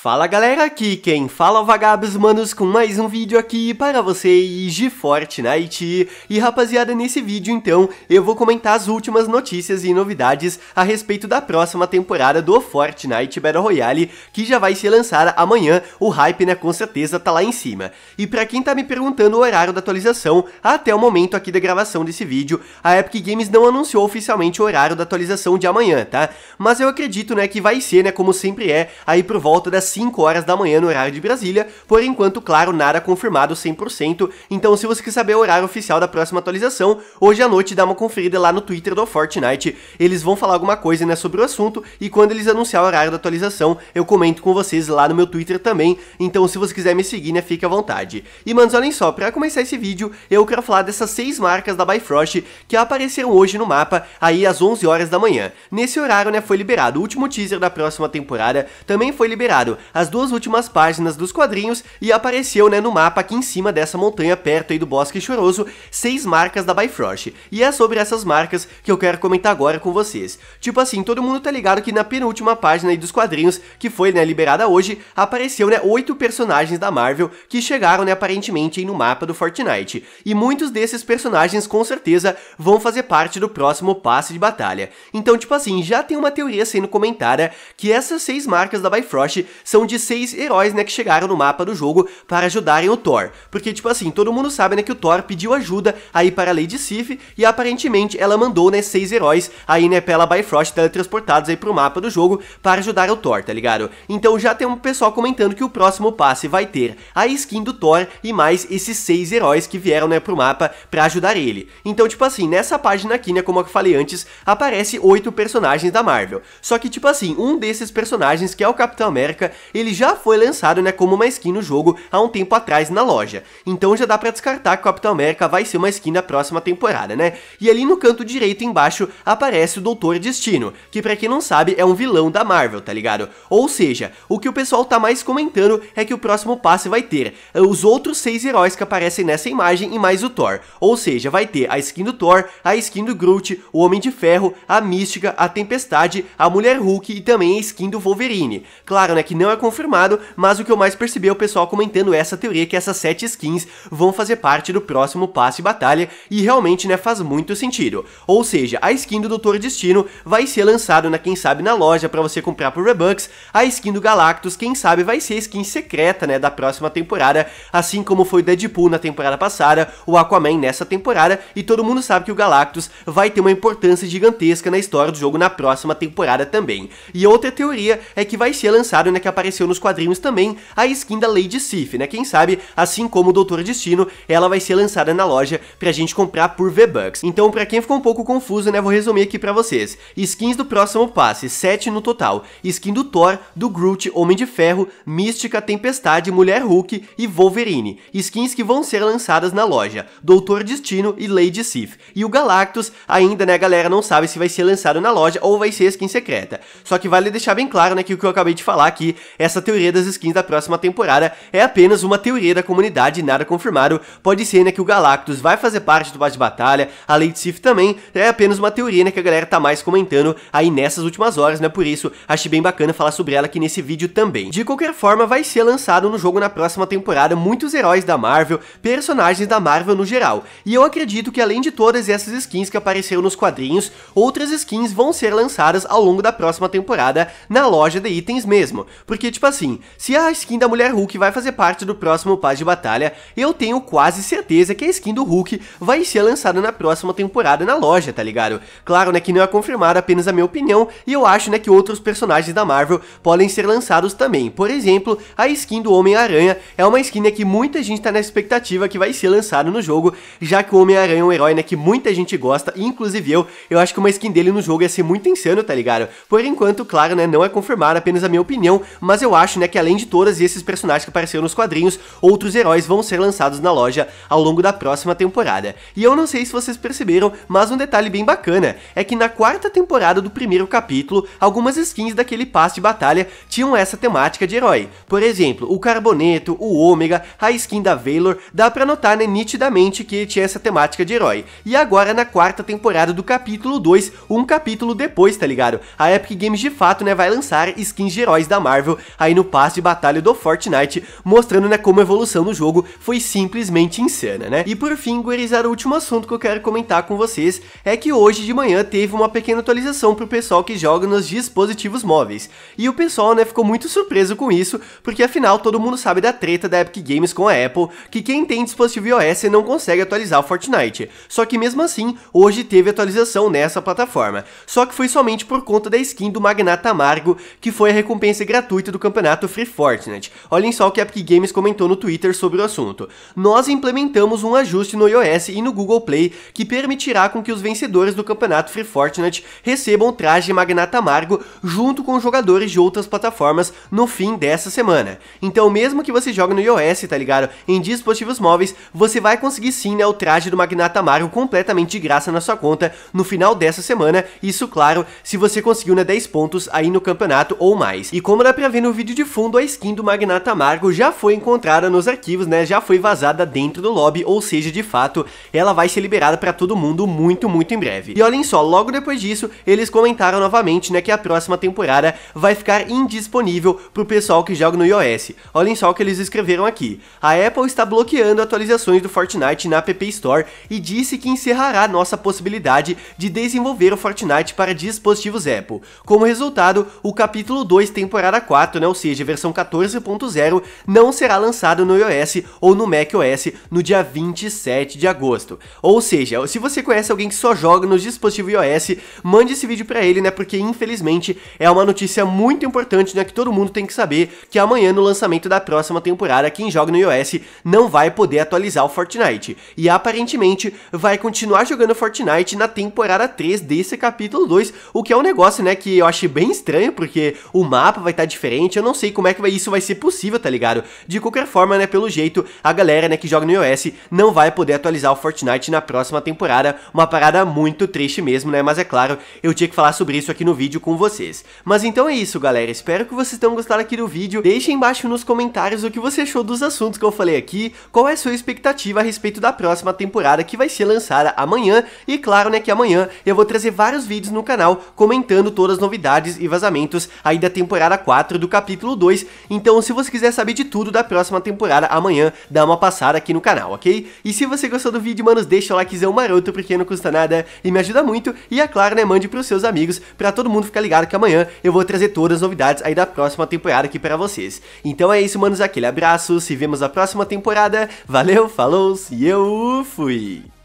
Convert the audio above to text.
Fala galera, aqui quem fala é vagabos manos com mais um vídeo aqui para vocês de Fortnite. E rapaziada, nesse vídeo então eu vou comentar as últimas notícias e novidades a respeito da próxima temporada do Fortnite Battle Royale, que já vai ser lançada amanhã, o hype né, com certeza tá lá em cima. E para quem tá me perguntando o horário da atualização, até o momento aqui da gravação desse vídeo, a Epic Games não anunciou oficialmente o horário da atualização de amanhã, tá? Mas eu acredito né, que vai ser, né, como sempre é, aí por volta dessa 5 horas da manhã no horário de Brasília, por enquanto, claro, nada confirmado 100%, então se você quiser saber o horário oficial da próxima atualização, hoje à noite dá uma conferida lá no Twitter do Fortnite, eles vão falar alguma coisa né, sobre o assunto, e quando eles anunciar o horário da atualização, eu comento com vocês lá no meu Twitter também, então se você quiser me seguir, né, fique à vontade. E manos, olhem só, pra começar esse vídeo, eu quero falar dessas 6 marcas da Bifrost que apareceram hoje no mapa, aí às 11 horas da manhã. Nesse horário, né, foi liberado o último teaser da próxima temporada, também foi liberado as duas últimas páginas dos quadrinhos e apareceu, né, no mapa aqui em cima dessa montanha, perto aí do Bosque Choroso, seis marcas da Bifrost. E é sobre essas marcas que eu quero comentar agora com vocês. Tipo assim, todo mundo tá ligado que na penúltima página aí dos quadrinhos, que foi, né, liberada hoje, apareceu, né, oito personagens da Marvel que chegaram, né, aparentemente aí no mapa do Fortnite. E muitos desses personagens, com certeza, vão fazer parte do próximo passe de batalha. Então, tipo assim, já tem uma teoria sendo comentada que essas seis marcas da Bifrost são de seis heróis, né, que chegaram no mapa do jogo para ajudarem o Thor. Porque, tipo assim, todo mundo sabe, né, que o Thor pediu ajuda aí para a Lady Sif e aparentemente ela mandou, né, seis heróis aí, né, pela Bifrost teletransportados aí pro mapa do jogo para ajudar o Thor, tá ligado? Então já tem um pessoal comentando que o próximo passe vai ter a skin do Thor e mais esses seis heróis que vieram, né, pro mapa para ajudar ele. Então, tipo assim, nessa página aqui, né, como eu falei antes, aparece oito personagens da Marvel. Só que, tipo assim, um desses personagens, que é o Capitão América, ele já foi lançado né, como uma skin no jogo há um tempo atrás na loja. Então já dá para descartar que o Capitão América vai ser uma skin na próxima temporada, né? E ali no canto direito embaixo aparece o Doutor Destino, que para quem não sabe é um vilão da Marvel, tá ligado? Ou seja, o que o pessoal tá mais comentando é que o próximo passe vai ter eh, os outros seis heróis que aparecem nessa imagem e mais o Thor. Ou seja, vai ter a skin do Thor, a skin do Groot, o Homem de Ferro, a Mística, a Tempestade, a Mulher Hulk e também a skin do Wolverine. Claro, né, que não não é confirmado, mas o que eu mais percebi é o pessoal comentando essa teoria que essas sete skins vão fazer parte do próximo passe batalha e realmente né, faz muito sentido. Ou seja, a skin do Doutor Destino vai ser lançado na quem sabe na loja para você comprar por Rebucks, a skin do Galactus quem sabe vai ser skin secreta né, da próxima temporada, assim como foi o Deadpool na temporada passada, o Aquaman nessa temporada e todo mundo sabe que o Galactus vai ter uma importância gigantesca na história do jogo na próxima temporada também. E outra teoria é que vai ser lançado né, que a apareceu nos quadrinhos também a skin da Lady Sif, né? Quem sabe, assim como o Doutor Destino, ela vai ser lançada na loja pra gente comprar por V-Bucks. Então, pra quem ficou um pouco confuso, né, vou resumir aqui pra vocês. Skins do próximo passe, 7 no total. Skin do Thor, do Groot, Homem de Ferro, Mística, Tempestade, Mulher Hulk e Wolverine. Skins que vão ser lançadas na loja, Doutor Destino e Lady Sif. E o Galactus, ainda, né, a galera não sabe se vai ser lançado na loja ou vai ser skin secreta. Só que vale deixar bem claro, né, que o que eu acabei de falar aqui essa teoria das skins da próxima temporada é apenas uma teoria da comunidade, nada confirmado. Pode ser né, que o Galactus vai fazer parte do bate de batalha, a Lady Sif também, é apenas uma teoria né, que a galera tá mais comentando aí nessas últimas horas, né? Por isso, achei bem bacana falar sobre ela aqui nesse vídeo também. De qualquer forma, vai ser lançado no jogo na próxima temporada muitos heróis da Marvel, personagens da Marvel no geral. E eu acredito que além de todas essas skins que apareceram nos quadrinhos, outras skins vão ser lançadas ao longo da próxima temporada na loja de itens mesmo. Porque, tipo assim, se a skin da mulher Hulk vai fazer parte do próximo Paz de Batalha, eu tenho quase certeza que a skin do Hulk vai ser lançada na próxima temporada na loja, tá ligado? Claro, né, que não é confirmado apenas a minha opinião, e eu acho, né, que outros personagens da Marvel podem ser lançados também. Por exemplo, a skin do Homem-Aranha é uma skin, né, que muita gente tá na expectativa que vai ser lançada no jogo, já que o Homem-Aranha é um herói, né, que muita gente gosta, inclusive eu, eu acho que uma skin dele no jogo ia ser muito insano, tá ligado? Por enquanto, claro, né, não é confirmado apenas a minha opinião, mas eu acho, né, que além de todas esses personagens que apareceram nos quadrinhos, outros heróis vão ser lançados na loja ao longo da próxima temporada. E eu não sei se vocês perceberam, mas um detalhe bem bacana é que na quarta temporada do primeiro capítulo, algumas skins daquele passe de batalha tinham essa temática de herói. Por exemplo, o Carboneto, o Ômega, a skin da Valor, dá pra notar né, nitidamente que tinha essa temática de herói. E agora na quarta temporada do capítulo 2, um capítulo depois, tá ligado? A Epic Games de fato né, vai lançar skins de heróis da Marvel Marvel aí no passe de batalha do Fortnite, mostrando né, como a evolução do jogo foi simplesmente insana, né? E por fim, Guerizar, o último assunto que eu quero comentar com vocês é que hoje de manhã teve uma pequena atualização pro pessoal que joga nos dispositivos móveis. E o pessoal, né, ficou muito surpreso com isso, porque afinal todo mundo sabe da treta da Epic Games com a Apple, que quem tem dispositivo iOS não consegue atualizar o Fortnite. Só que mesmo assim, hoje teve atualização nessa plataforma. Só que foi somente por conta da skin do Magnata Amargo, que foi a recompensa gratuita gratuito do campeonato Free Fortnite. Olhem só o que a Epic Games comentou no Twitter sobre o assunto. Nós implementamos um ajuste no iOS e no Google Play que permitirá com que os vencedores do campeonato Free Fortnite recebam o traje Magnata Amargo junto com jogadores de outras plataformas no fim dessa semana. Então, mesmo que você jogue no iOS, tá ligado? Em dispositivos móveis, você vai conseguir sim né, o traje do Magnata Amargo completamente de graça na sua conta no final dessa semana. Isso, claro, se você conseguiu né, 10 pontos aí no campeonato ou mais. E como dá pra vendo o no vídeo de fundo, a skin do Magnata Amargo já foi encontrada nos arquivos, né? Já foi vazada dentro do lobby, ou seja, de fato, ela vai ser liberada para todo mundo muito, muito em breve. E olhem só, logo depois disso, eles comentaram novamente, né, que a próxima temporada vai ficar indisponível pro pessoal que joga no iOS. Olhem só o que eles escreveram aqui. A Apple está bloqueando atualizações do Fortnite na App Store e disse que encerrará nossa possibilidade de desenvolver o Fortnite para dispositivos Apple. Como resultado, o capítulo 2, temporada 4 4, né, ou seja, versão 14.0, não será lançado no iOS ou no macOS no dia 27 de agosto. Ou seja, se você conhece alguém que só joga no dispositivo iOS, mande esse vídeo para ele, né, porque infelizmente é uma notícia muito importante, né, que todo mundo tem que saber que amanhã no lançamento da próxima temporada, quem joga no iOS não vai poder atualizar o Fortnite. E aparentemente vai continuar jogando Fortnite na temporada 3 desse capítulo 2, o que é um negócio, né, que eu achei bem estranho, porque o mapa vai estar tá diferente diferente, eu não sei como é que vai, isso vai ser possível, tá ligado? De qualquer forma, né, pelo jeito, a galera, né, que joga no iOS não vai poder atualizar o Fortnite na próxima temporada, uma parada muito triste mesmo, né, mas é claro, eu tinha que falar sobre isso aqui no vídeo com vocês. Mas então é isso, galera, espero que vocês tenham gostado aqui do vídeo, deixem embaixo nos comentários o que você achou dos assuntos que eu falei aqui, qual é a sua expectativa a respeito da próxima temporada que vai ser lançada amanhã, e claro, né, que amanhã eu vou trazer vários vídeos no canal comentando todas as novidades e vazamentos aí da temporada 4 do capítulo 2, então se você quiser saber de tudo da próxima temporada amanhã, dá uma passada aqui no canal, ok? E se você gostou do vídeo, manos, deixa o likezão maroto, porque não custa nada e me ajuda muito, e é claro, né, mande pros seus amigos, pra todo mundo ficar ligado que amanhã eu vou trazer todas as novidades aí da próxima temporada aqui pra vocês. Então é isso, manos, aquele abraço, se vemos na próxima temporada, valeu, falou, e eu fui!